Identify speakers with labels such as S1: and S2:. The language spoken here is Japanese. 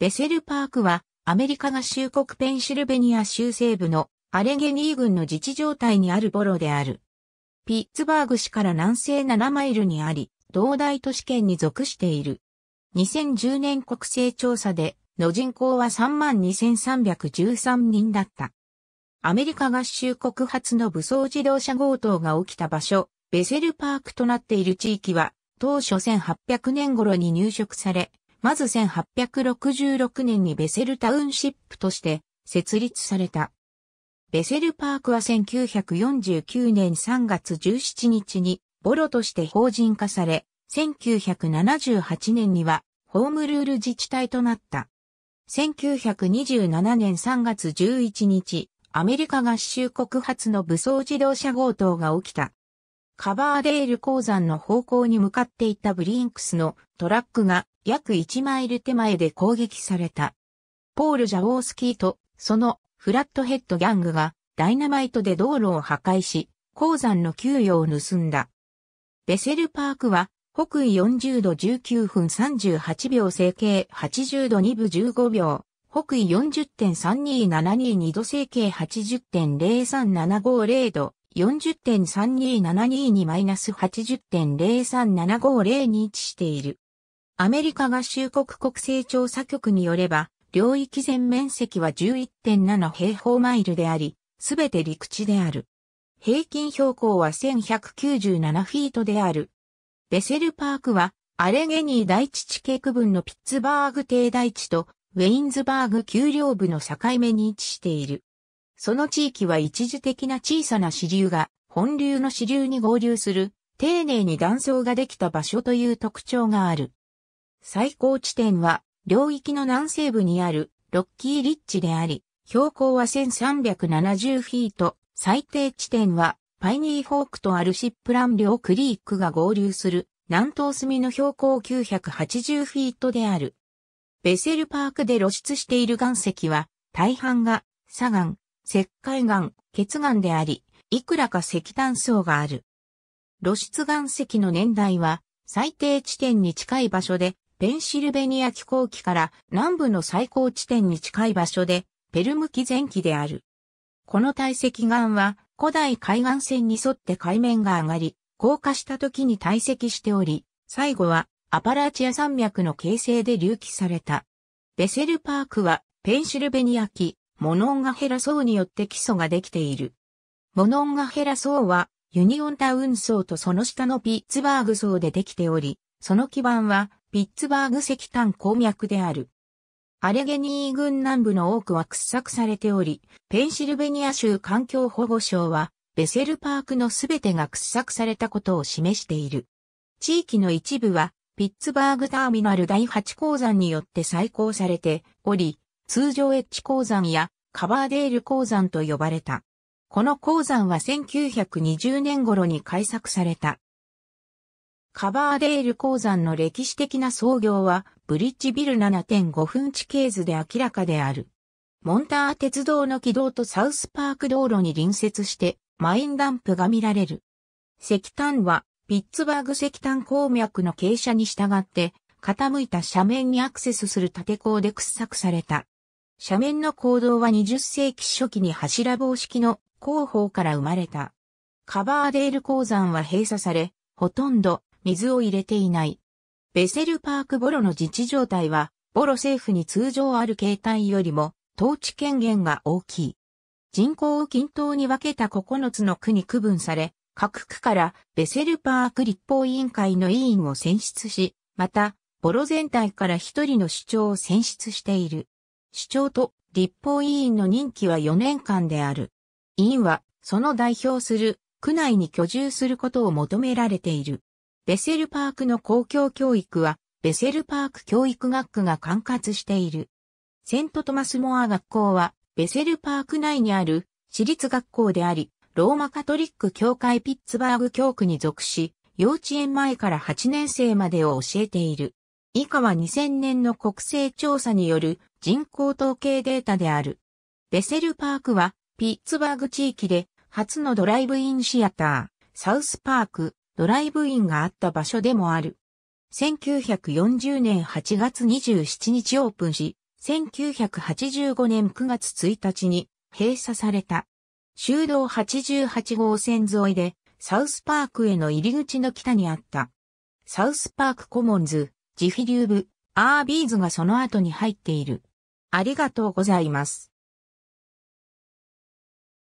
S1: ベセルパークは、アメリカ合衆国ペンシルベニア州西部のアレゲニー郡の自治状態にあるボロである。ピッツバーグ市から南西7マイルにあり、同大都市圏に属している。2010年国勢調査で、の人口は32,313人だった。アメリカ合衆国発の武装自動車強盗が起きた場所、ベセルパークとなっている地域は、当初1800年頃に入植され、まず1866年にベセルタウンシップとして設立された。ベセルパークは1949年3月17日にボロとして法人化され、1978年にはホームルール自治体となった。1927年3月11日、アメリカ合衆国発の武装自動車強盗が起きた。カバーデール鉱山の方向に向かっていたブリンクスのトラックが約1マイル手前で攻撃された。ポール・ジャウォースキーとそのフラットヘッドギャングがダイナマイトで道路を破壊し、鉱山の給与を盗んだ。ベセルパークは北緯40度19分38秒整形80度2分15秒、北緯40.32722度整形80.03750度、40.32722マイナス80.03750に位置している。アメリカ合衆国国勢調査局によれば、領域全面積は11.7平方マイルであり、すべて陸地である。平均標高は1197フィートである。ベセルパークは、アレゲニー大地地形区分のピッツバーグ低大地と、ウェインズバーグ丘陵部の境目に位置している。その地域は一時的な小さな支流が本流の支流に合流する、丁寧に断層ができた場所という特徴がある。最高地点は、領域の南西部にあるロッキーリッチであり、標高は1370フィート、最低地点はパイニーフォークとアルシップラン領クリークが合流する南東隅の標高980フィートである。ベセルパークで露出している岩石は、大半が砂岩、石灰岩、血岩であり、いくらか石炭層がある。露出岩石の年代は、最低地点に近い場所でペンシルベニア気候期から南部の最高地点に近い場所で、ペルム紀前期である。この堆積岩は古代海岸線に沿って海面が上がり、降下した時に堆積しており、最後はアパラチア山脈の形成で隆起された。ベセルパークはペンシルベニア紀、モノンガヘラ層によって基礎ができている。モノンガヘラ層はユニオンタウン層とその下のピッツバーグ層でできており、その基盤はピッツバーグ石炭鉱脈である。アレゲニー群南部の多くは掘削されており、ペンシルベニア州環境保護省は、ベセルパークのすべてが掘削されたことを示している。地域の一部は、ピッツバーグターミナル第8鉱山によって再興されており、通常エッジ鉱山やカバーデール鉱山と呼ばれた。この鉱山は1920年頃に開削された。カバーデール鉱山の歴史的な創業は、ブリッジビル7.5分地形図で明らかである。モンター鉄道の軌道とサウスパーク道路に隣接して、マインダンプが見られる。石炭は、ピッツバーグ石炭鉱脈の傾斜に従って、傾いた斜面にアクセスする縦坑で掘削された。斜面の坑道は20世紀初期に柱棒式の工法から生まれた。カバーデール鉱山は閉鎖され、ほとんど水を入れていない。ベセルパークボロの自治状態は、ボロ政府に通常ある形態よりも、統治権限が大きい。人口を均等に分けた9つの区に区分され、各区からベセルパーク立法委員会の委員を選出し、また、ボロ全体から一人の首長を選出している。首長と立法委員の任期は4年間である。委員は、その代表する区内に居住することを求められている。ベセルパークの公共教育は、ベセルパーク教育学区が管轄している。セントトマスモア学校は、ベセルパーク内にある私立学校であり、ローマカトリック教会ピッツバーグ教区に属し、幼稚園前から8年生までを教えている。以下は2000年の国勢調査による人口統計データである。ベセルパークは、ピッツバーグ地域で初のドライブインシアター、サウスパーク、ドライブインがあった場所でもある。1940年8月27日オープンし、1985年9月1日に閉鎖された。修道88号線沿いで、サウスパークへの入り口の北にあった。サウスパークコモンズ、ジフィリューブ、アービーズがその後に入っている。ありがとうございます。